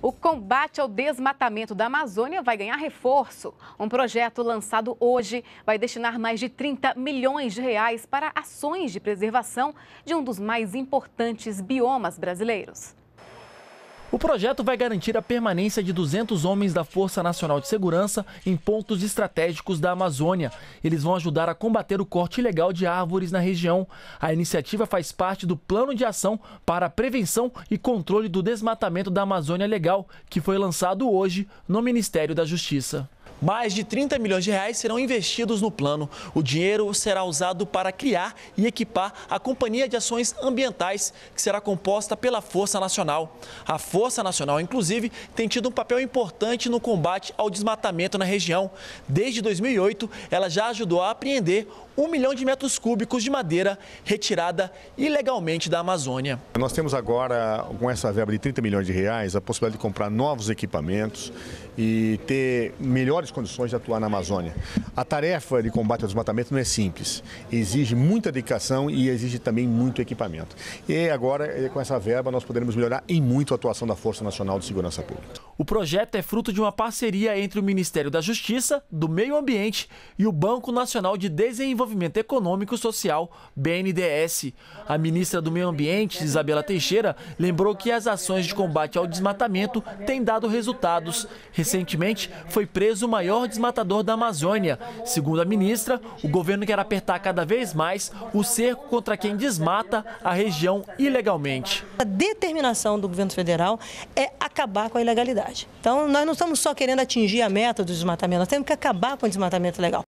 O combate ao desmatamento da Amazônia vai ganhar reforço. Um projeto lançado hoje vai destinar mais de 30 milhões de reais para ações de preservação de um dos mais importantes biomas brasileiros. O projeto vai garantir a permanência de 200 homens da Força Nacional de Segurança em pontos estratégicos da Amazônia. Eles vão ajudar a combater o corte ilegal de árvores na região. A iniciativa faz parte do Plano de Ação para a Prevenção e Controle do Desmatamento da Amazônia Legal, que foi lançado hoje no Ministério da Justiça. Mais de 30 milhões de reais serão investidos no plano. O dinheiro será usado para criar e equipar a Companhia de Ações Ambientais, que será composta pela Força Nacional. A Força Nacional, inclusive, tem tido um papel importante no combate ao desmatamento na região. Desde 2008, ela já ajudou a apreender um milhão de metros cúbicos de madeira retirada ilegalmente da Amazônia. Nós temos agora, com essa verba de 30 milhões de reais, a possibilidade de comprar novos equipamentos e ter melhores melhores condições de atuar na Amazônia. A tarefa de combate ao desmatamento não é simples, exige muita dedicação e exige também muito equipamento. E agora, eh, com essa verba, nós poderemos melhorar em muito a atuação da Força Nacional de Segurança Pública. O projeto é fruto de uma parceria entre o Ministério da Justiça, do Meio Ambiente e o Banco Nacional de Desenvolvimento Econômico e Social, BNDES. A ministra do Meio Ambiente, Isabela Teixeira, lembrou que as ações de combate ao desmatamento têm dado resultados. Recentemente, foi preso o maior desmatador da Amazônia. Segundo a ministra, o governo quer apertar cada vez mais o cerco contra quem desmata a região ilegalmente. A determinação do governo federal é acabar com a ilegalidade. Então, nós não estamos só querendo atingir a meta do desmatamento, nós temos que acabar com o desmatamento legal.